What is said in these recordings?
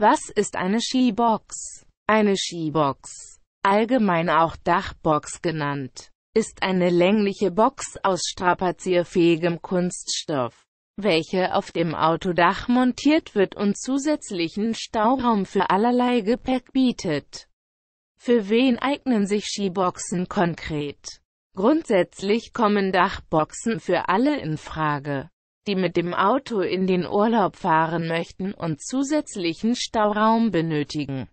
Was ist eine Skibox? Eine Skibox, allgemein auch Dachbox genannt, ist eine längliche Box aus strapazierfähigem Kunststoff, welche auf dem Autodach montiert wird und zusätzlichen Stauraum für allerlei Gepäck bietet. Für wen eignen sich Skiboxen konkret? Grundsätzlich kommen Dachboxen für alle in Frage die mit dem Auto in den Urlaub fahren möchten und zusätzlichen Stauraum benötigen.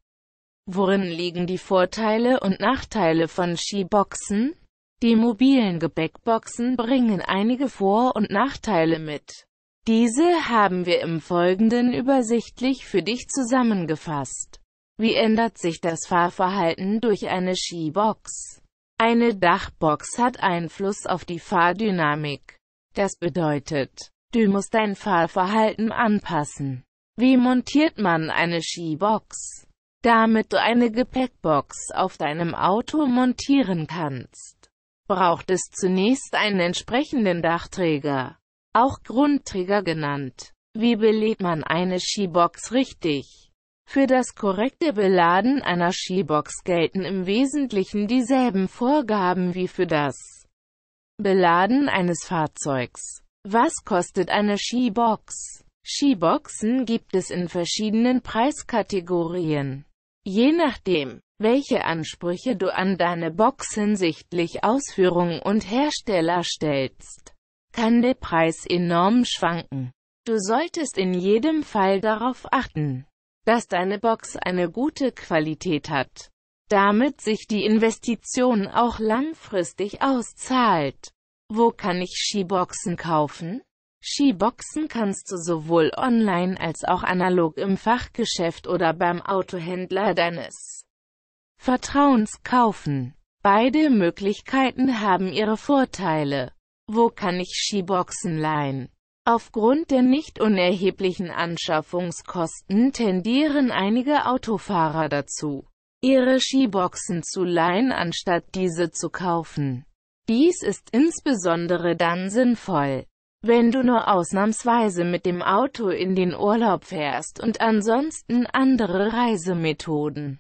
Worin liegen die Vorteile und Nachteile von Skiboxen? Die mobilen Gepäckboxen bringen einige Vor- und Nachteile mit. Diese haben wir im Folgenden übersichtlich für dich zusammengefasst. Wie ändert sich das Fahrverhalten durch eine Skibox? Eine Dachbox hat Einfluss auf die Fahrdynamik. Das bedeutet, Du musst dein Fahrverhalten anpassen. Wie montiert man eine Skibox? Damit du eine Gepäckbox auf deinem Auto montieren kannst, braucht es zunächst einen entsprechenden Dachträger, auch Grundträger genannt. Wie belädt man eine Skibox richtig? Für das korrekte Beladen einer Skibox gelten im Wesentlichen dieselben Vorgaben wie für das Beladen eines Fahrzeugs. Was kostet eine Skibox? Skiboxen gibt es in verschiedenen Preiskategorien. Je nachdem, welche Ansprüche du an deine Box hinsichtlich Ausführung und Hersteller stellst, kann der Preis enorm schwanken. Du solltest in jedem Fall darauf achten, dass deine Box eine gute Qualität hat, damit sich die Investition auch langfristig auszahlt. Wo kann ich Skiboxen kaufen? Skiboxen kannst du sowohl online als auch analog im Fachgeschäft oder beim Autohändler deines Vertrauens kaufen. Beide Möglichkeiten haben ihre Vorteile. Wo kann ich Skiboxen leihen? Aufgrund der nicht unerheblichen Anschaffungskosten tendieren einige Autofahrer dazu, ihre Skiboxen zu leihen anstatt diese zu kaufen. Dies ist insbesondere dann sinnvoll, wenn du nur ausnahmsweise mit dem Auto in den Urlaub fährst und ansonsten andere Reisemethoden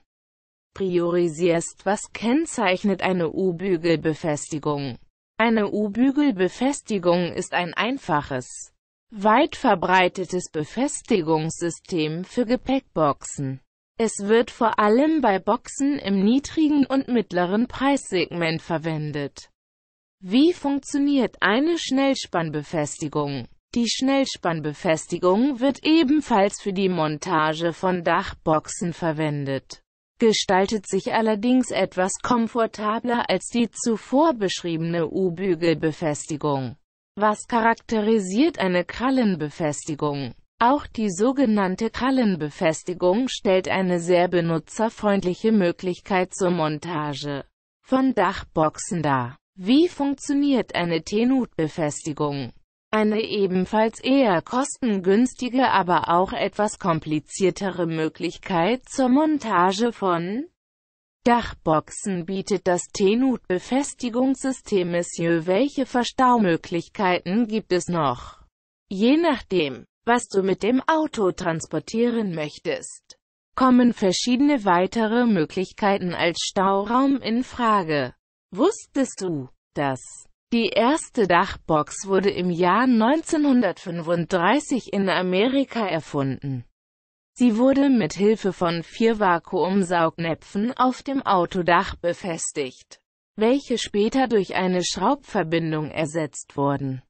priorisierst. Was kennzeichnet eine U-Bügelbefestigung? Eine U-Bügelbefestigung ist ein einfaches, weit verbreitetes Befestigungssystem für Gepäckboxen. Es wird vor allem bei Boxen im niedrigen und mittleren Preissegment verwendet. Wie funktioniert eine Schnellspannbefestigung? Die Schnellspannbefestigung wird ebenfalls für die Montage von Dachboxen verwendet, gestaltet sich allerdings etwas komfortabler als die zuvor beschriebene U-Bügelbefestigung. Was charakterisiert eine Krallenbefestigung? Auch die sogenannte Krallenbefestigung stellt eine sehr benutzerfreundliche Möglichkeit zur Montage von Dachboxen dar. Wie funktioniert eine Tenutbefestigung? Eine ebenfalls eher kostengünstige, aber auch etwas kompliziertere Möglichkeit zur Montage von Dachboxen bietet das Tenut-Befestigungssystem Monsieur. Welche Verstaumöglichkeiten gibt es noch? Je nachdem, was du mit dem Auto transportieren möchtest, kommen verschiedene weitere Möglichkeiten als Stauraum in Frage. Wusstest du, dass die erste Dachbox wurde im Jahr 1935 in Amerika erfunden? Sie wurde mit Hilfe von vier Vakuumsaugnäpfen auf dem Autodach befestigt, welche später durch eine Schraubverbindung ersetzt wurden.